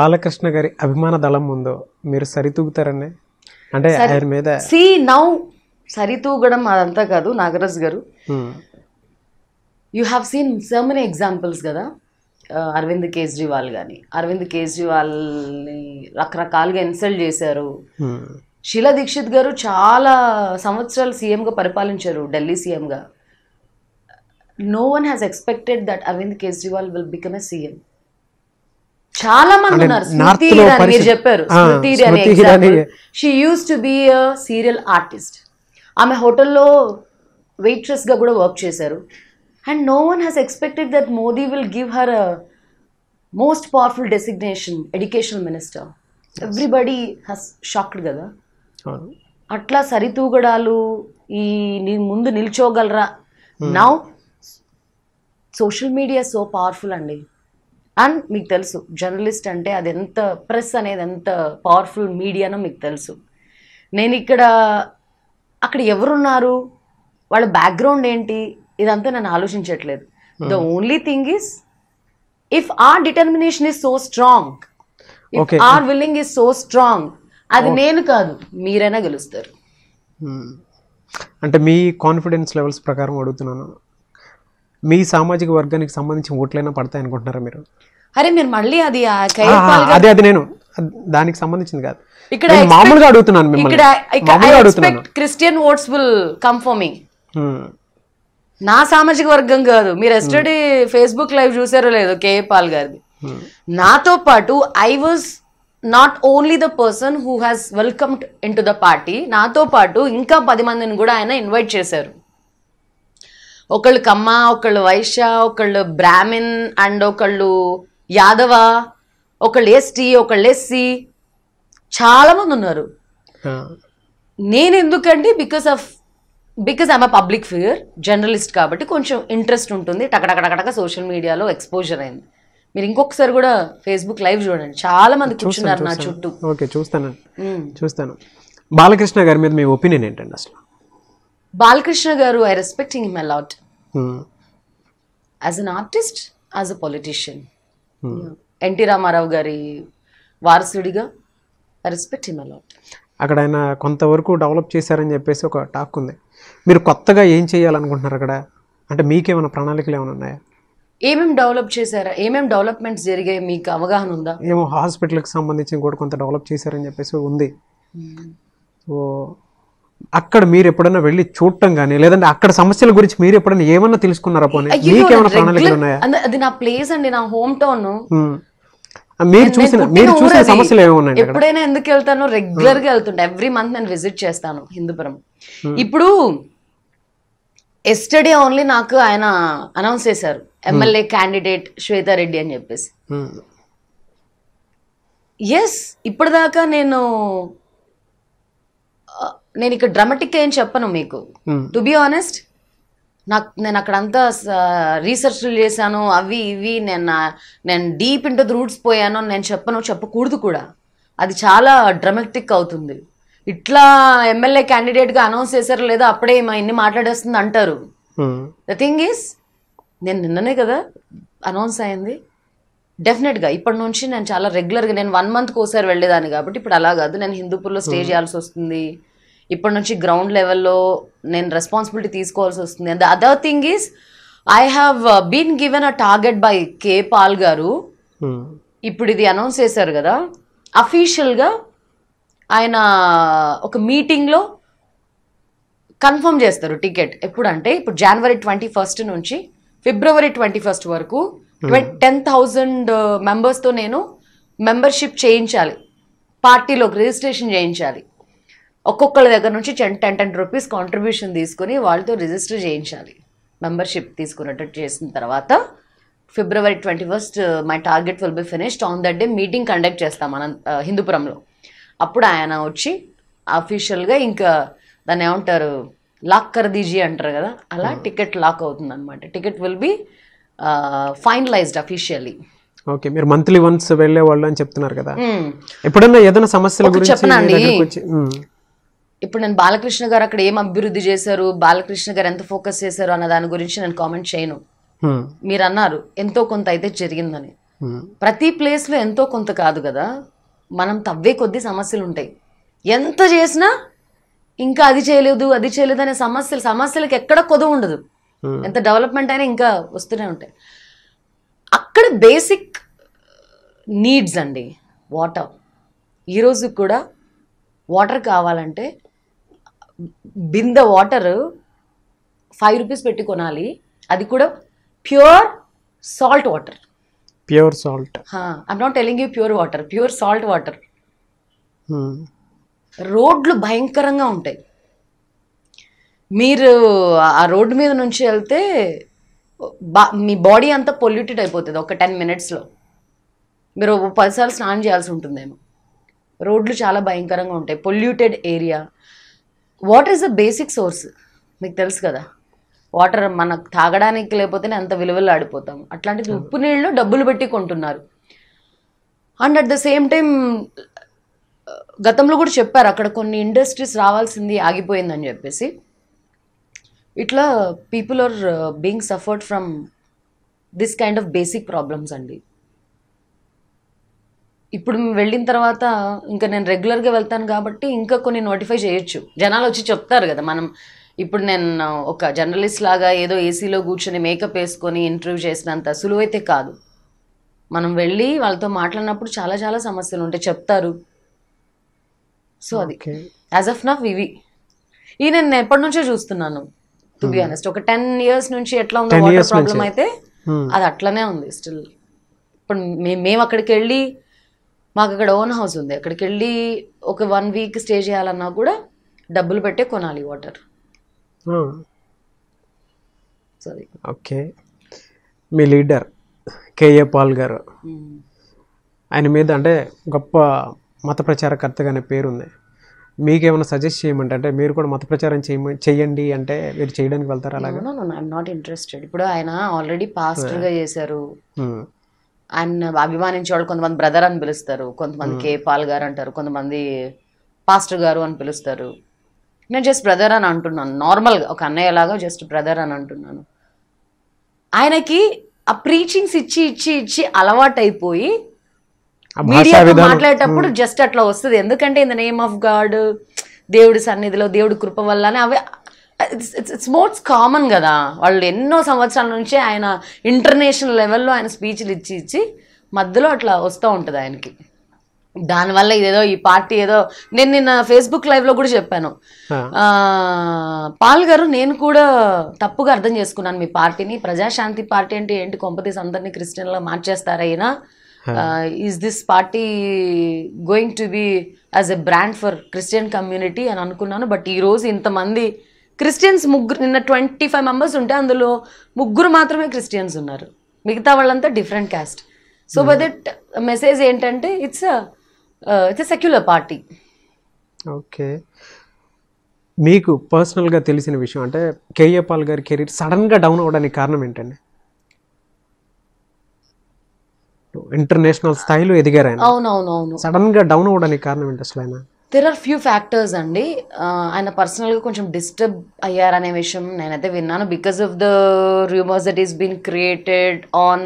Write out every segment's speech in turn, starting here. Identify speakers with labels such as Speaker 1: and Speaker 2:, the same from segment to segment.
Speaker 1: బాలకృష్ణ గారి అభిమాన దళం ఉందో మీరు సరితూగుతారండి అంటే ఆయన మీద సి
Speaker 2: నౌ సరితూగడం అదంతా కాదు నాగరాజ్ గారు you have seen so many examples కదా అరవింద్ కేజ్రీవాల్ కానీ అరవింద్ కేజ్రీవాల్ని రకరకాలుగా ఇన్సల్ట్ చేశారు శీలా దీక్షిత్ గారు చాలా సంవత్సరాలు సీఎంగా పరిపాలించారు ఢిల్లీ సీఎంగా no one has expected that Arvind Kejriwal will become a CM చాలా మంది ఉన్నారు స్మృతి ఇరానీ మీరు చెప్పారు Smriti Irani she use to be serial artist ఆమె హోటల్లో వెయిట్రెస్ గా కూడా వర్క్ చేశారు and no one has expected that Modi will give her most powerful designation educational minister everybody has shocked కదా అట్లా సరితూగడాలు ఈ ముందు నిల్చోగలరా now social media so powerful అండి అండ్ మీకు తెలుసు జర్నలిస్ట్ అంటే అది ఎంత ప్రెస్ అనేది ఎంత పవర్ఫుల్ మీడియానో మీకు తెలుసు నేను ఇక్కడ అక్కడ ఎవరున్నారు వాళ్ళ బ్యాక్గ్రౌండ్ ఏంటి ఇదంతా నేను ఆలోచించట్లేదు the only thing is if our determination is so strong our willing is so strong అది oh. నేను కాదు మీరైనా గెలుస్తారు
Speaker 1: hmm. అంటే మీ కాన్ఫిడెన్స్ లెవెల్స్ ప్రకారం అడుగుతున్నాను మీ సామాజిక వర్గానికి సంబంధించి ఓట్లైనా పడతాయి అనుకుంటున్నారా మీరు
Speaker 2: అరే మీరు మళ్ళీ అది అదే
Speaker 1: అది నేను దానికి సంబంధించింది కాదు
Speaker 2: ఇక్కడ మామూలుగా
Speaker 1: అడుగుతున్నాను
Speaker 2: Christian votes will come for me నా సామాజిక వర్గం కాదు మీరు ఎస్టర్డే ఫేస్బుక్ లైవ్ చూసారో లేదో కేఏ పాల్ గారిది hmm. నాతో పాటు I was not only the person who has welcomed into the party నాతో పాటు ఇంకా పది మందిని కూడా ఆయన ఇన్వైట్ చేశారు ఒకళ్ళు కమ్మ ఒకళ్ళు వైశ్య ఒకళ్ళు బ్రాహ్మిన్ అండ్ ఒకళ్ళు యాదవ ఒకళ్ళు ఎస్టీ ఒకళ్ళు ఎస్సీ చాలామంది ఉన్నారు నేను ఎందుకండి because of because I'm a public figure journalist కాబట్టి కొంచెం ఇంట్రెస్ట్ ఉంటుంది టకటకటకటక సోషల్ మీడియాలో ఎక్స్పోజర్ అయింది మీరు ఇంకొకసారి కూడా ఫేస్బుక్ లైవ్ చూడండి చాలా మంది కూర్చున్నారు నా చుట్టూ
Speaker 1: ఓకే చూస్తాను చూస్తాను బాలకృష్ణ గారి మీద మీ ఒపీనియన్ ఏంటండి అసలు
Speaker 2: బాలకృష్ణ గారు I respecting him a lot as an artist as a politician NT Rama Rao గారి వారసుడిగా ఐ రెస్పెక్ట్ హిమ్ అలాట్
Speaker 1: అక్కడ ఆయన కొంతవరకు డెవలప్ చేశారని చెప్పేసి ఒక టాక్ ఉంది మీరు కొత్తగా ఏం చేయాలనుకుంటున్నారు అక్కడ అంటే మీకేమైనా ప్రణాళికలు ఏమైనా ఉన్నాయా
Speaker 2: ఏమేమి డెవలప్ చేశారా ఏమేమి డెవలప్మెంట్స్ జరిగాయి మీకు అవగాహన ఉందా
Speaker 1: ఏమో హాస్పిటల్కి సంబంధించి కూడా కొంత డెవలప్ చేశారని చెప్పేసి ఉంది సో hmm. అక్కడ మీరు ఎప్పుడైనా వెళ్ళి చూడటం కానీ లేదంటే అక్కడ సమస్యల గురించి మీరు ఎప్పుడైనా ఏమన్నా తెలుసుకున్నారా పోనీ uh, ప్రణాళికలు ఉన్నాయా
Speaker 2: అది నా ప్లేస్ అండి నా హోమ్ టౌన్
Speaker 1: మీరు చూసిన మీరు చూసిన సమస్యలు ఎప్పుడైనా
Speaker 2: ఎందుకు వెళ్తాను రెగ్యులర్ గా వెళ్తుంటా ఎవ్రీ మంత్ నేను విజిట్ చేస్తాను హిందూపురం ఇప్పుడు ఎస్టర్డే ఓన్లీ నాకు ఆయన అనౌన్స్ చేశారు ఎమ్మెల్యే క్యాండిడేట్ శ్వేతారెడ్డి అని చెప్పేసి ఎస్ ఇప్పటిదాకా నేను నేను ఇక్కడ డ్రామాటిక్ ఏం చెప్పను మీకు టు బి ఆనెస్ట్ నాకు నేను అక్కడంతా రీసెర్చ్లు చేశాను అవి ఇవి నేను నేను డీప్ ఇంటూ ద రూట్స్ పోయాను నేను చెప్పను చెప్పకూడదు కూడా అది చాలా డ్రమాటిక్ అవుతుంది ఇట్లా ఎమ్మెల్యే క్యాండిడేట్గా అనౌన్స్ చేశారు లేదా అప్పుడే మా ఇన్ని మాట్లాడేస్తుంది అంటారు ద థింగ్ ఈస్ నేను నిన్ననే కదా అనౌన్స్ అయింది డెఫినెట్గా ఇప్పటి నుంచి నేను చాలా రెగ్యులర్గా నేను వన్ మంత్కి ఒకసారి వెళ్ళేదాన్ని కాబట్టి ఇప్పుడు అలా కాదు నేను హిందూపూర్లో స్టే hmm. చేయాల్సి వస్తుంది ఇప్పటి నుంచి గ్రౌండ్ లెవెల్లో నేను రెస్పాన్సిబిలిటీ తీసుకోవాల్సి వస్తుంది and the other thing is I have been given a target by K Paul గారు hmm. ఇప్పుడు ఇది అనౌన్స్ చేశారు కదా అఫీషియల్గా ఆయన uh, ఒక మీటింగ్లో కన్ఫర్మ్ చేస్తారు టికెట్ ఎప్పుడంటే ఇప్పుడు జనవరి ట్వంటీ ఫస్ట్ నుంచి ఫిబ్రవరి ట్వంటీ ఫస్ట్ వరకు టెన్ థౌజండ్ మెంబర్స్తో నేను మెంబర్షిప్ చేయించాలి పార్టీలోకి రిజిస్ట్రేషన్ చేయించాలి ఒక్కొక్కళ్ళ దగ్గర నుంచి ten ten ten rupees contribution తీసుకుని వాళ్ళతో రిజిస్టర్ చేయించాలి మెంబర్షిప్ తీసుకున్నట్టు చేసిన తర్వాత ఫిబ్రవరి twenty first my target will be finished on that day meeting conduct చేస్తాం మనం హిందూపురంలో uh, అప్పుడు ఆయన వచ్చి అఫీషియల్గా ఇంకా దాన్ని ఏమంటారు లాక్ దీజీ అంటారు కదా అలా టికెట్ లాక్ అవుతుంది అనమాట ticket will be finalised officially
Speaker 1: okay మీరు మంత్లీ వన్స్ వెళ్ళే వాళ్ళు అని చెప్తున్నారు కదా hmm. ఎప్పుడన్నా ఏదైనా సమస్యల గురించి చెప్పనండి
Speaker 2: ఇప్పుడు నేను బాలకృష్ణ గారు అక్కడ ఏం అభివృద్ధి చేశారు బాలకృష్ణ గారు ఎంత ఫోకస్ చేశారు అన్న దాని గురించి నేను కామెంట్ చేయను మీరు అన్నారు ఎంతో కొంత అయితే జరిగిందని ప్రతి ప్లేస్లో ఎంతో కొంత కాదు కదా మనం తవ్వే కొద్ది సమస్యలు ఉంటాయి ఎంత చేసినా ఇంకా అది చేయలేదు అది చేయలేదు అనే సమస్యలు సమస్యలకు ఎక్కడ కొదవ ఉండదు ఎంత డెవలప్మెంట్ అయినా ఇంకా వస్తూనే ఉంటాయి అక్కడ బేసిక్ నీడ్స్ అండి వాటర్ ఈరోజు కూడా వాటర్ కావాలంటే బింద వాటర్ ఫైవ్ రూపీస్ పెట్టి కొనాలి అది కూడా pure salt water
Speaker 1: pure salt
Speaker 2: I'm not telling you pure water pure salt water రోడ్లు భయంకరంగా ఉంటాయి మీరు ఆ రోడ్డు మీద నుంచి వెళ్తే బా మీ బాడీ అంతా పొల్యూటెడ్ అయిపోతుంది ఒక టెన్ మినిట్స్లో మీరు పదిసార్లు స్నానం చేయాల్సి ఉంటుందేమో రోడ్లు చాలా భయంకరంగా ఉంటాయి polluted area water is the basic source మీకు తెలుసు కదా వాటర్ మనకు తాగడానికి లేకపోతేనే అంత విలువలు ఆడిపోతాం అట్లాంటిది ఉప్పు నీళ్ళు డబ్బులు పెట్టి కొంటున్నారు and at the same time గతంలో కూడా చెప్పారు అక్కడ కొన్ని ఇండస్ట్రీస్ రావాల్సింది ఆగిపోయిందని చెప్పేసి ఇట్లా people are being suffered from this kind of basic problems అండి ఇప్పుడు వెళ్ళిన తర్వాత ఇంకా నేను రెగ్యులర్గా వెళ్తాను కాబట్టి ఇంకా కొన్ని నోటిఫై చేయొచ్చు జనాలు వచ్చి చెప్తారు కదా మనం ఇప్పుడు నేను ఒక జర్నలిస్ట్ లాగా ఏదో ఏసీలో కూర్చొని మేకప్ వేసుకొని ఇంటర్వ్యూ చేసినంత సులువైతే కాదు మనం వెళ్ళి వాళ్ళతో మాట్లాడినప్పుడు చాలా చాలా సమస్యలు ఉంటాయి చెప్తారు సో అది యాజ్ ఆఫ్ నా వివి ఈ నేను ఎప్పటి నుంచో చూస్తున్నాను టు బి ఆనెస్ట్ ఒక టెన్ ఇయర్స్ నుంచి ఎట్లా ఉందో వాటర్ ప్రాబ్లం అయితే hmm. అది అట్లనే ఉంది స్టిల్ ఇప్పుడు మేము అక్కడికి వెళ్ళి మాకు అక్కడ ఓన్ హౌస్ ఉంది అక్కడికి వెళ్ళి ఒక వన్ వీక్ స్టే చేయాలన్నా కూడా డబ్బులు పెట్టే కొనాలి వాటర్
Speaker 1: సరే ఓకే మీ లీడర్ కేఏ పాల్ గారు ఆయన మీద అంటే గొప్ప మత ప్రచారకర్తగానే పేరుంది మీకేమైనా సజెస్ట్ చేయమంటే అంటే మీరు కూడా మత ప్రచారం చేయండి అంటే మీరు చేయడానికి వెళ్తారు అలాగే
Speaker 2: నాట్ ఇంట్రెస్టెడ్ ఇప్పుడు ఆయన ఆల్రెడీ పాస్టర్గా చేశారు hmm. అండ్ అభిమానించే వాళ్ళు కొంతమంది బ్రదర్ అని పిలుస్తారు కొంతమంది కే hmm. పాల్ గారు అంటారు కొంతమంది పాస్టర్ గారు అని పిలుస్తారు నేను జస్ట్ బ్రదర్ అని అంటున్నాను నార్మల్గా ఒక అన్నయ్య లాగా జస్ట్ బ్రదర్ అని అంటున్నాను ఆయనకి ఆ ప్రీచింగ్స్ ఇచ్చి ఇచ్చి ఇచ్చి అలవాటైపోయి మీడియాతో మాట్లాడేటప్పుడు జస్ట్ hmm. అట్లా వస్తుంది ఎందుకంటే in the name of God దేవుడి సన్నిధిలో దేవుడి కృప వల్లనే అవి ఇట్స్ ఇట్స్ స్పోర్ట్స్ కామన్ కదా వాళ్ళు ఎన్నో సంవత్సరాల నుంచి ఆయన ఇంటర్నేషనల్ లెవెల్లో ఆయన స్పీచ్లు ఇచ్చి ఇచ్చి మధ్యలో అట్లా వస్తూ ఉంటుంది ఆయనకి దానివల్ల ఇదేదో ఈ పార్టీ ఏదో నేను నిన్న ఫేస్బుక్ లైవ్లో కూడా చెప్పాను పాల్ గారు నేను కూడా తప్పుగా అర్థం చేసుకున్నాను మీ పార్టీని ప్రజాశాంతి పార్టీ అంటే ఏంటి కొంపతీస్ అందరినీ క్రిస్టియన్లో మార్చేస్తారా అయినా is this party going to be as a brand for Christian community అని అనుకున్నాను బట్ ఈరోజు ఇంతమంది క్రిస్టియన్స్ ముగ్గురు నిన్న ట్వంటీ ఫైవ్ మెంబర్స్ ఉంటే అందులో ముగ్గురు మాత్రమే క్రిస్టియన్స్ ఉన్నారు మిగతా వాళ్ళంతా different caste so hmm. By that message ఏంటంటే it's uh, it's secular party
Speaker 1: okay మీకు పర్సనల్గా తెలిసిన విషయం అంటే కేఏ పాల్ గారి కెరీర్ సడన్గా డౌన్ అవ్వడానికి కారణం ఏంటండి ఇంటర్నేషనల్ స్థాయిలో ఎదిగారు ఆయన
Speaker 2: సడన్
Speaker 1: సడన్గా డౌన్ అవ్వడానికి కారణం ఏంటి అసలు ఆయన
Speaker 2: దెర్ ఆర్ ఫ్యూ ఫ్యాక్టర్స్ అండి ఆయన పర్సనల్గా కొంచెం డిస్టర్బ్ అయ్యారనే విషయం నేనైతే విన్నాను because of the rumours that is been created on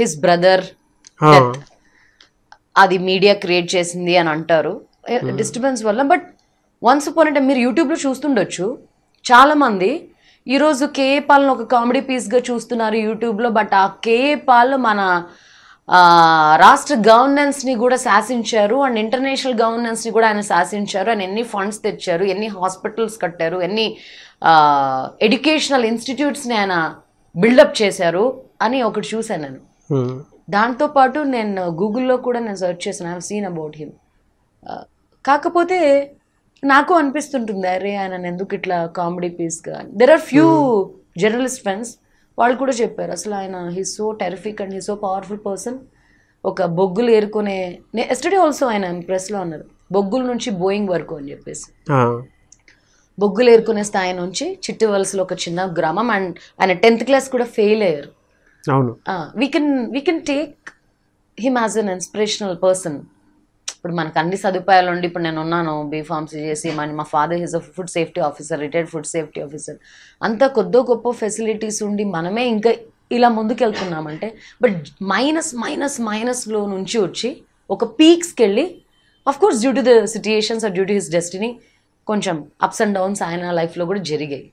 Speaker 2: his brother అది మీడియా క్రియేట్ చేసింది అని అంటారు డిస్టర్బెన్స్ hmm. వల్ల బట్ వన్స్ అపాన్ అంటే మీరు యూట్యూబ్లో చూస్తుండొచ్చు చాలామంది ఈరోజు కే పాల్ని ఒక కామెడీ పీస్గా చూస్తున్నారు యూట్యూబ్లో బట్ ఆ కే పాల్ మన రాష్ట్ర గవర్నెన్స్ ని కూడా శాసించారు అండ్ ఇంటర్నేషనల్ గవర్నెన్స్ని కూడా ఆయన శాసించారు ఆయన ఎన్ని ఫండ్స్ తెచ్చారు ఎన్ని హాస్పిటల్స్ కట్టారు ఎన్ని ఎడ్యుకేషనల్ ఇన్స్టిట్యూట్స్ని ఆయన బిల్డప్ చేశారు అని ఒకటి చూశాను నేను hmm. దాంతోపాటు నేను గూగుల్లో కూడా నేను సెర్చ్ చేశాను ఐ సీన్ అబౌట్ హిమ్ కాకపోతే నాకు అనిపిస్తుంటుంది అరే ఆయన ఎందుకు ఇట్లా కామెడీ పీస్గా there are few journalist friends వాళ్ళు కూడా చెప్పారు అసలు ఆయన he so terrific and he so powerful person ఒక బొగ్గులు ఏరుకునే నే ఎస్టడీ ఆల్సో ఆయన ప్రెస్లో అన్నారు బొగ్గుల నుంచి బోయింగ్ వరకు అని చెప్పేసి బొగ్గులు ఏరుకునే స్థాయి నుంచి చిట్టు వలసలో ఒక చిన్న గ్రామం అండ్ ఆయన టెన్త్ క్లాస్ కూడా ఫెయిల్ అయ్యారు we can we can take him as an inspirational person ఇప్పుడు మనకు అన్ని సదుపాయాలు ఉండి ఇప్పుడు నేను ఉన్నాను బీఫార్మసీ చేసి మన మా father is a food safety officer retired food safety officer అంత కొద్దో గొప్ప ఫెసిలిటీస్ ఉండి మనమే ఇంకా ఇలా ముందుకెళ్తున్నామంటే బట్ మైనస్ మైనస్ మైనస్లో నుంచి వచ్చి ఒక పీక్స్కి వెళ్ళి of course due to the situations or due to his destiny కొంచెం అప్స్ అండ్ డౌన్స్ ఆయన లైఫ్లో కూడా జరిగాయి